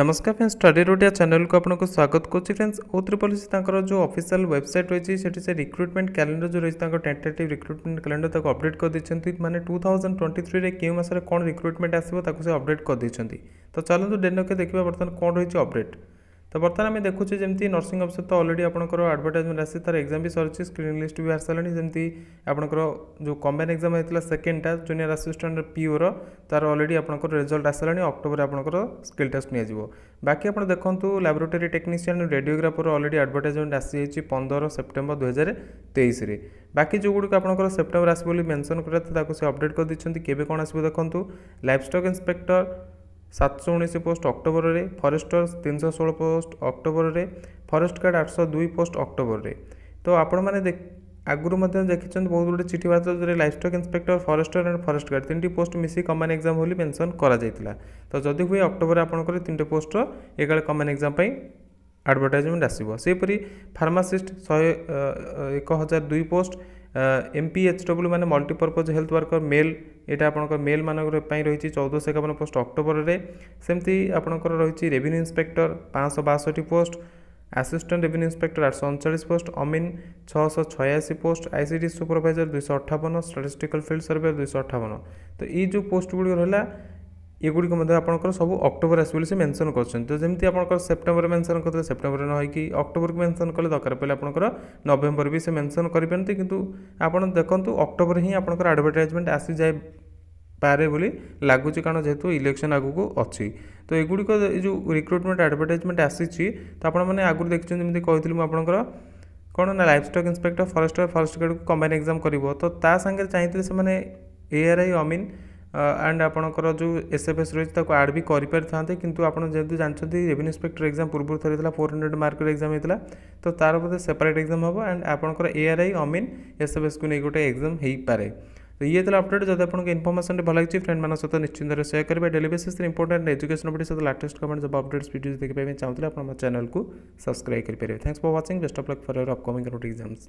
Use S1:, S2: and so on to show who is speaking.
S1: নমস্কার ফ্রেন্ডস স্টাডির ওড়িয়া চ্যানেলকে আপনার স্বাগত করছি ফ্রেন্ডস ও ত্রিপল সি তাঁর যে অফিসিয়াল ওয়েবসাইট রয়েছে সেটি সে রিক্রুটমেন্ট ক্যালেন্ডর যে রয়েছে তাঁর টেন্টেটিভ রিক্রুটমেন্ট ক্যালেন্ডর তাকে অপডেট করেছেন মানে টু থাউজেন্ড টোয়েন্টি থ্রিরে কেউ মাসে কোণ রিক্রুটমেন্ট আসবে তাকে সে অপডেট করেছেন তো চলতু ডেনকে দেখবা বর্তমানে কোণ রয়েছে অপডেট ତ ବର୍ତ୍ତମାନ ଆମେ ଦେଖୁଛେ ଯେମିତି ନର୍ସିଂ ଅଫିସର ତ ଅଲରେଡ଼ି ଆପଣଙ୍କର ଆଡ଼ଭର୍ଟାଇଜମେଣ୍ଟ ଆସି ତା'ର ଏକ୍ଜାମ୍ ବି ସରିଛି ସ୍କ୍ରିନ୍ ଲିଷ୍ଟ ବି ଆସିଲାଣି ଯେମିତି ଆପଣଙ୍କର ଯେଉଁ କମ୍ବାଇନ୍ ଏକ୍ଜାମ୍ ହେଇଥିଲା ସେକେଣ୍ଡଟା ଜୁନିୟର ଆସିଷ୍ଟାଣ୍ଟ ପିଓର ତା'ର ଅଲରେଡ଼ି ଆପଣଙ୍କର ରେଜଲ୍ଟ ଆସିଲାଣି ଅକ୍ଟୋବର ଆପଣଙ୍କର ସ୍କିଲ୍ ଟେଷ୍ଟ ନିଆଯିବ ବାକି ଆପଣ ଦେଖନ୍ତୁ laboratory technician radiographer already advertisement ଆସିଯାଇଛି ପନ୍ଦର ସେପ୍ଟେମ୍ବର ଦୁଇହଜାର ତେଇଶରେ ବାକି ଯେଉଁଗୁଡ଼ିକ ଆପଣଙ୍କର ସେପ୍ଟେମ୍ବର ଆସିବ ବୋଲି ମେନସନ୍ କରାଯାଇଥିଲା ତାକୁ ସେ ଅପଡ଼େଟ୍ କରିଦେଇଛନ୍ତି କେବେ କ'ଣ ଆସିବ ଦେଖନ୍ତୁ ଲାଇଫ୍ ଷ୍ଟକ୍ ଇନ୍ସପେକ୍ଟର সাতশো উনিশ পোস্ট অক্টোবরের ফরেস্টর তিনশো ষোল পোস্ট অক্টোবরের ফরেস্ট গার্ড আটশো দুই পোস্ট অক্টোবরের তো আপনার ଆଗରୁ ମଧ୍ୟ ଦେଖିଛନ୍ତି ବହୁତ ଗୁଡ଼ିଏ ଚିଠି ଭାରତ ଯେଉଁଥିରେ life stock inspector forester and forest guard ତିନିଟି ପୋଷ୍ଟ ମିଶି କମାନ୍ ଏକ୍ଜାମ୍ ବୋଲି ମେନସନ୍ କରାଯାଇଥିଲା ତ ଯଦି ହୁଏ ଅକ୍ଟୋବରରେ ଆପଣଙ୍କର ତିନିଟି ପୋଷ୍ଟର ଏକାଳେ କମାନ୍ ଏକ୍ଜାମ୍ ପାଇଁ ଆଡ଼ଭର୍ଟାଇଜମେଣ୍ଟ ଆସିବ ସେହିପରି ଫାର୍ମାସିଷ୍ଟ ଶହେ ଏକ ହଜାର ଦୁଇ ପୋଷ୍ଟ ଏମ୍ପିଏଚ୍ଡବ୍ଲ୍ୟୁ ମାନେ ମଲ୍ଟିପର୍ପଜ୍ ହେଲ୍ଥ ୱାର୍କର ମେଲ୍ ଏଇଟା ଆପଣଙ୍କର ମେଲ୍ମାନଙ୍କ ପାଇଁ ରହିଛି ଚଉଦଶହ ଏକାବନ ପୋଷ୍ଟ ଅକ୍ଟୋବରରେ ସେମିତି ଆପଣଙ୍କର ରହିଛି ରେଭିନ୍ୟୁ ଇନ୍ସପେକ୍ଟର ପାଞ୍ଚଶହ ବାଷଠି ପୋଷ୍ଟ ଆସିଷ୍ଟାଣ୍ଟ ରେଭିନ୍ୟୁ ଇନ୍ସପେକ୍ଟର ଆଠଶହ ଅଣଚାଳିଶ ପୋଷ୍ଟ ଅମିନ୍ ଛଅଶହ ଛୟାଅଶୀ ପୋଷ୍ଟ ଆଇସିଡି ସୁପରଭାଇଜର ଦୁଇଶହ ଅଠାବନ ଷ୍ଟାଟିଷ୍ଟିକାଲ ଫିଲ୍ଡ ସର୍ଭେ ଦୁଇଶହ ଅଠାବନ ତ ଏଇ ଯେଉଁ ପୋଷ୍ଟଗୁଡ଼ିକ ରହିଲା ଏଗୁଡ଼ିକ ମଧ୍ୟ ଆପଣଙ୍କର ସବୁ ଅକ୍ଟୋବର ଆସିବ ବୋଲି ସେ ମେନସନ୍ କରୁଛନ୍ତି ତ ଯେମିତି ଆପଣଙ୍କର ସେପ୍ଟେମ୍ବର ମେନସନ୍ କରିଥିଲେ ସେପ୍ଟେମ୍ବରରେ ନ ହୋଇକି ଅକ୍ଟୋବରକୁ ମେନସନ୍ କଲେ ଦରକାର ପଡ଼ିଲେ ଆପଣଙ୍କର ନଭେମ୍ବର ବି ସେ ମେନସନ୍ କରିପାରନ୍ତି କିନ୍ତୁ ଆପଣ ଦେଖନ୍ତୁ ଅକ୍ଟୋବର ହିଁ ଆପଣଙ୍କର ଆଡ଼ଭର୍ଟାଇଜମେଣ୍ଟ ଆସିଯାଏ ପାରେ ବୋଲି ଲାଗୁଛି କାରଣ ଯେହେତୁ ଇଲେକ୍ସନ୍ ଆଗକୁ ଅଛି ତ ଏଗୁଡ଼ିକ ଏ ଯେଉଁ ରିକ୍ରୁଟମେଣ୍ଟ ଆଡ଼ଭର୍ଟାଇଜମେଣ୍ଟ ଆସିଛି ତ ଆପଣମାନେ ଆଗରୁ ଦେଖିଛନ୍ତି ଯେମିତି କହିଥିଲି ମୁଁ ଆପଣଙ୍କର କ'ଣ ନା life stock inspector forester forest ଗାର୍ଡ଼କୁ କମ୍ବାଇନ୍ ଏକ୍ଜାମ୍ କରିବ ତ ତା ସାଙ୍ଗରେ ଚାହିଁଥିଲେ ସେମାନେ ଏଆର୍ଆଇ ଅମିନ୍ ଆଣ୍ଡ ଆପଣଙ୍କର ଯେଉଁ ଏସ୍ ଏଫ୍ ଏସ୍ ରହିଛି ତାକୁ ଆଡ଼୍ ବି କରିପାରିଥାନ୍ତେ କିନ୍ତୁ ଆପଣ ଯେହେତୁ ଜାଣିଛନ୍ତି ରେଭିନ୍ୟୁ ଇନ୍ସପେକ୍ଟର ଏକ୍ଜାମ୍ ପୂର୍ବରୁ ଥରେ ଥିଲା ଫୋର୍ ହଣ୍ଡ୍ରେଡ଼ ମାର୍କର ଏକ୍ଜାମ୍ ହେଇଥିଲା ତ ତା'ର ବୋଧେ ସେପାରେଟ୍ ଏକ୍ଜାମ୍ ହେବ ଆଣ୍ଡ ଆପଣଙ୍କର ଏଆର୍ଆଇ ଅମିନ୍ ଏସ୍ ଏଫ୍ ଏସ୍କୁ ନେଇ ଗୋଟେ ଏକ୍ଜାମ୍ ହେଇପାରେ तो ये था अपडेट जब आपको इनफर्मेशन भल लगी फ्रेंड मान सहित निश्चित सेयर करेंगे daily basis important education update सहित लाटेस्ट कमेंट जब अपडेट्स भिडियो देखने चाहते हैं आप चैनल को सब्सक्राइब करेंगे thanks for watching best of luck for your upcoming road exams